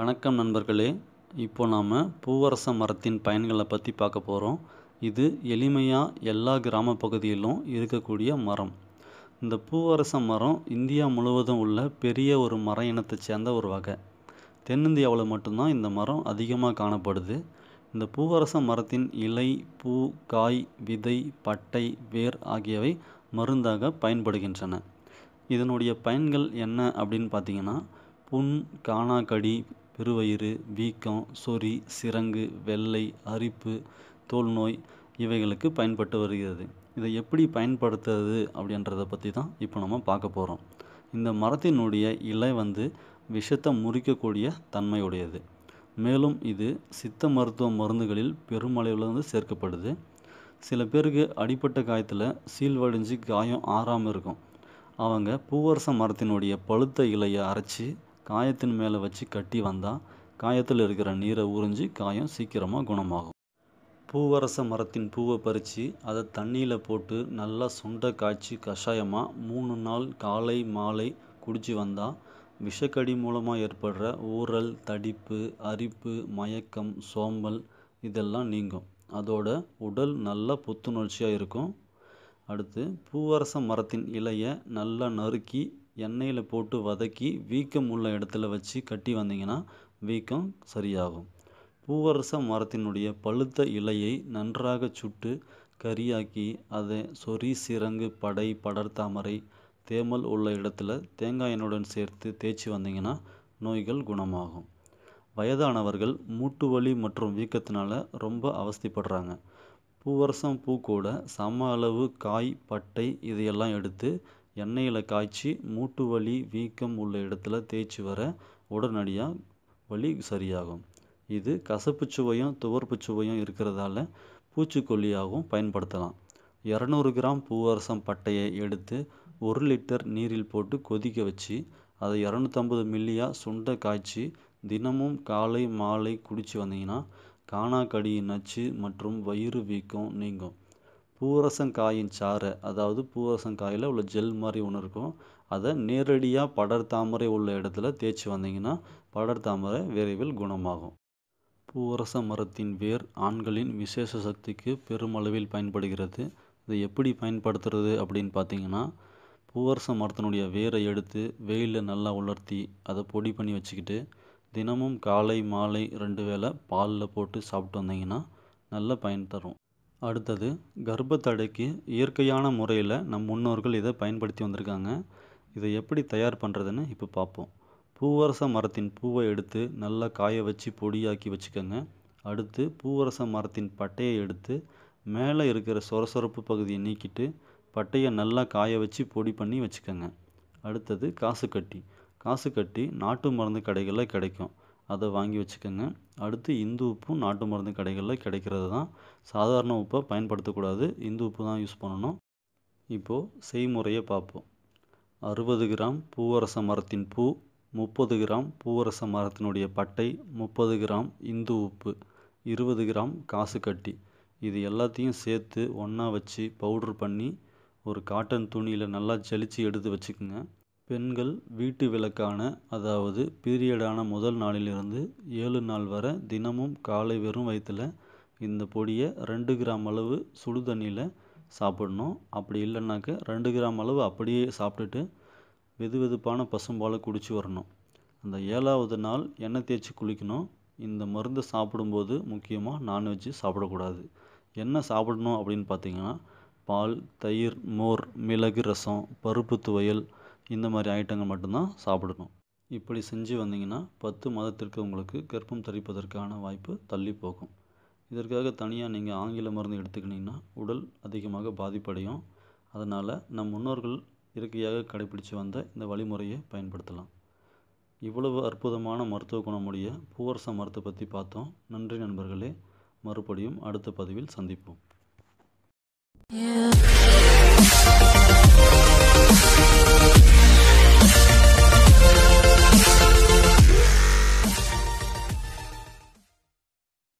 வணக்கம் நண்பர்களே இப்போ நாம் பூவரச மரத்தின் பயன்களை பற்றி பார்க்க போகிறோம் இது எளிமையாக எல்லா கிராம பகுதியிலும் இருக்கக்கூடிய மரம் இந்த பூவரச மரம் இந்தியா முழுவதும் உள்ள பெரிய ஒரு மர இனத்தை சேர்ந்த ஒரு வகை தென்னிந்தியாவில் மட்டும்தான் இந்த மரம் அதிகமாக காணப்படுது இந்த பூவரச மரத்தின் இலை பூ காய் விதை பட்டை வேர் ஆகியவை மருந்தாக பயன்படுகின்றன இதனுடைய பயன்கள் என்ன அப்படின்னு பார்த்தீங்கன்னா புண் காணாக்கடி பெருவயிறு வீக்கம் சொறி சிரங்கு வெள்ளை அரிப்பு தோல்நோய் இவைகளுக்கு பயன்பட்டு வருகிறது இதை எப்படி பயன்படுத்துறது அப்படின்றத பற்றி தான் இப்போ நம்ம பார்க்க போகிறோம் இந்த மரத்தினுடைய இலை வந்து விஷத்தை முறிக்கக்கூடிய தன்மையுடையது மேலும் இது சித்த மருத்துவ மருந்துகளில் பெருமளவில் வந்து சேர்க்கப்படுது சில பேருக்கு அடிப்பட்ட காயத்தில் சீல் வடிஞ்சு காயம் ஆறாமல் இருக்கும் அவங்க பூவரச மரத்தினுடைய பழுத்த இலையை அரைச்சி காயத்தின் மேலே வச்சு கட்டி வந்தால் காயத்தில் இருக்கிற நீரை உறிஞ்சி காயம் சீக்கிரமாக குணமாகும் பூவரச மரத்தின் பூவை பறித்து அதை தண்ணியில் போட்டு நல்லா சுண்டை காய்ச்சி கஷாயமாக மூணு நாள் காலை மாலை குடிச்சு வந்தால் விஷக்கடி மூலமாக ஏற்படுற ஊறல் தடிப்பு அரிப்பு மயக்கம் சோம்பல் இதெல்லாம் நீங்கும் அதோட உடல் நல்லா புத்துணர்ச்சியாக இருக்கும் அடுத்து பூவரச மரத்தின் இலையை நல்லா நறுக்கி எண்ணெயில் போட்டு வதக்கி வீக்கம் உள்ள இடத்துல வச்சு கட்டி வந்தீங்கன்னா வீக்கம் சரியாகும் பூவரச மரத்தினுடைய பழுத்த இலையை நன்றாக சுட்டு கரியாக்கி அதை சொறி சிறங்கு படை படர்தாமரை தேமல் உள்ள இடத்துல தேங்காய் சேர்த்து தேய்ச்சி வந்தீங்கன்னா நோய்கள் குணமாகும் வயதானவர்கள் மூட்டு வலி மற்றும் வீக்கத்தினால ரொம்ப அவஸ்திப்படுறாங்க பூவரசம் பூ கூட சம அளவு காய் பட்டை இதையெல்லாம் எடுத்து எண்ணெயில் காய்ச்சி மூட்டு வலி வீக்கம் உள்ள இடத்துல தேய்ச்சி வர உடனடியாக வலி சரியாகும் இது கசப்பு சுவையும் துவர்ப்பு சுவையும் இருக்கிறதால பூச்சிக்கொல்லியாகவும் பயன்படுத்தலாம் இரநூறு கிராம் பூவரசம் பட்டையை எடுத்து ஒரு லிட்டர் நீரில் போட்டு கொதிக்க வச்சு அதை இரநூத்தம்பது மில்லியாக சுண்ட காய்ச்சி தினமும் காலை மாலை குடித்து வந்தீங்கன்னா கானாக்கடி நச்சு மற்றும் வயிறு வீக்கம் நீங்கும் பூரசங்காயின் சாறு அதாவது பூரசங்காயில் உள்ள ஜெல் மாதிரி ஒன்று இருக்கும் அதை நேரடியாக படர் தாமரை உள்ள இடத்துல தேய்ச்சி வந்தீங்கன்னா படர் தாமரை விரைவில் குணமாகும் பூரச மரத்தின் வேர் ஆண்களின் விசேஷ சக்திக்கு பெருமளவில் பயன்படுகிறது இதை எப்படி பயன்படுத்துறது அப்படின்னு பார்த்தீங்கன்னா பூவரச மரத்தினுடைய வேரை எடுத்து வெயிலில் நல்லா உலர்த்தி அதை பொடி பண்ணி வச்சுக்கிட்டு தினமும் காலை மாலை ரெண்டு வேளை பாலில் போட்டு சாப்பிட்டு வந்தீங்கன்னா நல்ல பயன் தரும் அடுத்தது கர்ப்பத்தடைக்கு இயற்கையான முறையில் நம் முன்னோர்கள் இதை பயன்படுத்தி வந்திருக்காங்க இதை எப்படி தயார் பண்ணுறதுன்னு இப்போ பார்ப்போம் பூவரச மரத்தின் பூவை எடுத்து நல்லா காய வச்சு பொடியாக்கி வச்சுக்கோங்க அடுத்து பூவரச மரத்தின் பட்டையை எடுத்து மேலே இருக்கிற சொரசொரப்பு பகுதியை நீக்கிட்டு பட்டையை நல்லா காய வச்சு பொடி பண்ணி வச்சுக்கோங்க அடுத்தது காசுக்கட்டி காசுக்கட்டி நாட்டு மருந்து கடைகளில் கிடைக்கும் அதை வாங்கி வச்சுக்கோங்க அடுத்து இந்து உப்பும் நாட்டு மருந்து கடைகளில் கிடைக்கிறது தான் சாதாரண உப்பை பயன்படுத்தக்கூடாது இந்து உப்பு தான் யூஸ் பண்ணணும் இப்போது செய்முறையை பார்ப்போம் அறுபது கிராம் பூவரச மரத்தின் பூ முப்பது கிராம் பூவரச மரத்தினுடைய பட்டை முப்பது கிராம் இந்து உப்பு இருபது கிராம் காசு கட்டி இது எல்லாத்தையும் சேர்த்து ஒன்றா வச்சு பவுட்ரு பண்ணி ஒரு காட்டன் துணியில் நல்லா ஜலிச்சு எடுத்து வச்சுக்கோங்க பெண்கள் வீட்டு விளக்கான அதாவது பீரியடான முதல் நாளிலிருந்து ஏழு நாள் வரை தினமும் காலை வெறும் வயிற்றில் இந்த பொடியை ரெண்டு கிராம் அளவு சுடு தண்ணியில் சாப்பிடணும் அப்படி இல்லைனாக்க ரெண்டு கிராம் அளவு அப்படியே சாப்பிட்டுட்டு வெது வெதுப்பான பசும்பாலை குடிச்சு வரணும் அந்த ஏழாவது நாள் எண்ணெய் தேய்ச்சி குளிக்கணும் இந்த மருந்தை சாப்பிடும்போது முக்கியமாக நான்வெஜ்ஜு சாப்பிடக்கூடாது என்ன சாப்பிடணும் அப்படின்னு பார்த்தீங்கன்னா பால் தயிர் மோர் மிளகு ரசம் பருப்பு துவையல் இந்த மாதிரி ஐட்டங்கள் மட்டும்தான் சாப்பிடணும் இப்படி செஞ்சு வந்தீங்கன்னா பத்து மாதத்திற்கு உங்களுக்கு கர்ப்பம் தரிப்பதற்கான வாய்ப்பு தள்ளி போகும் இதற்காக தனியாக நீங்கள் ஆங்கில மருந்து எடுத்துக்கினீங்கன்னா உடல் அதிகமாக பாதிப்படையும் அதனால் நம் முன்னோர்கள் இயற்கையாக கடைபிடித்து வந்த இந்த வழிமுறையை பயன்படுத்தலாம் இவ்வளவு அற்புதமான மருத்துவ குணமுடைய பூவரச மரத்தை பற்றி பார்த்தோம் நன்றி நண்பர்களே மறுபடியும் அடுத்த பதிவில் சந்திப்போம்